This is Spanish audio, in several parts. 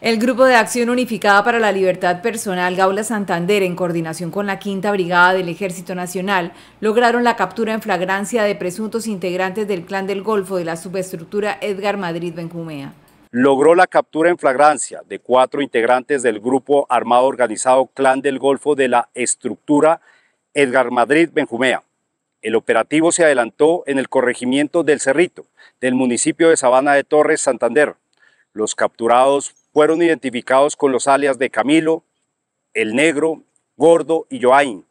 El Grupo de Acción Unificada para la Libertad Personal Gaula Santander, en coordinación con la Quinta Brigada del Ejército Nacional, lograron la captura en flagrancia de presuntos integrantes del Clan del Golfo de la subestructura Edgar Madrid Benjumea. Logró la captura en flagrancia de cuatro integrantes del Grupo Armado Organizado Clan del Golfo de la estructura Edgar Madrid Benjumea. El operativo se adelantó en el corregimiento del Cerrito, del municipio de Sabana de Torres, Santander. Los capturados fueron identificados con los alias de Camilo, El Negro, Gordo y Joaín,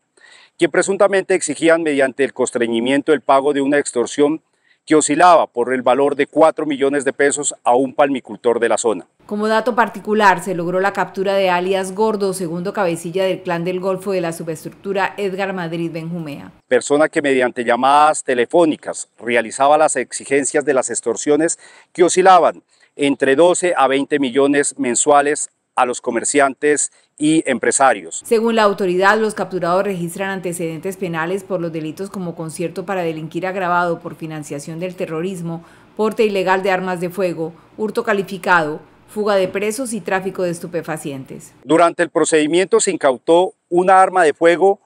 que presuntamente exigían mediante el constreñimiento el pago de una extorsión que oscilaba por el valor de 4 millones de pesos a un palmicultor de la zona. Como dato particular, se logró la captura de alias Gordo, segundo cabecilla del clan del Golfo de la subestructura Edgar Madrid Benjumea. Persona que mediante llamadas telefónicas realizaba las exigencias de las extorsiones que oscilaban entre 12 a 20 millones mensuales a los comerciantes y empresarios. Según la autoridad, los capturados registran antecedentes penales por los delitos como concierto para delinquir agravado por financiación del terrorismo, porte ilegal de armas de fuego, hurto calificado, fuga de presos y tráfico de estupefacientes. Durante el procedimiento se incautó una arma de fuego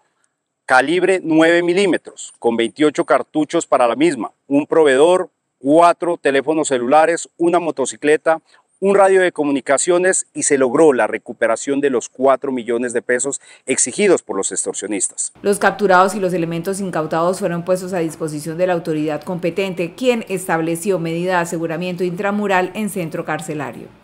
calibre 9 milímetros, con 28 cartuchos para la misma, un proveedor, cuatro teléfonos celulares, una motocicleta, un radio de comunicaciones y se logró la recuperación de los cuatro millones de pesos exigidos por los extorsionistas. Los capturados y los elementos incautados fueron puestos a disposición de la autoridad competente, quien estableció medida de aseguramiento intramural en centro carcelario.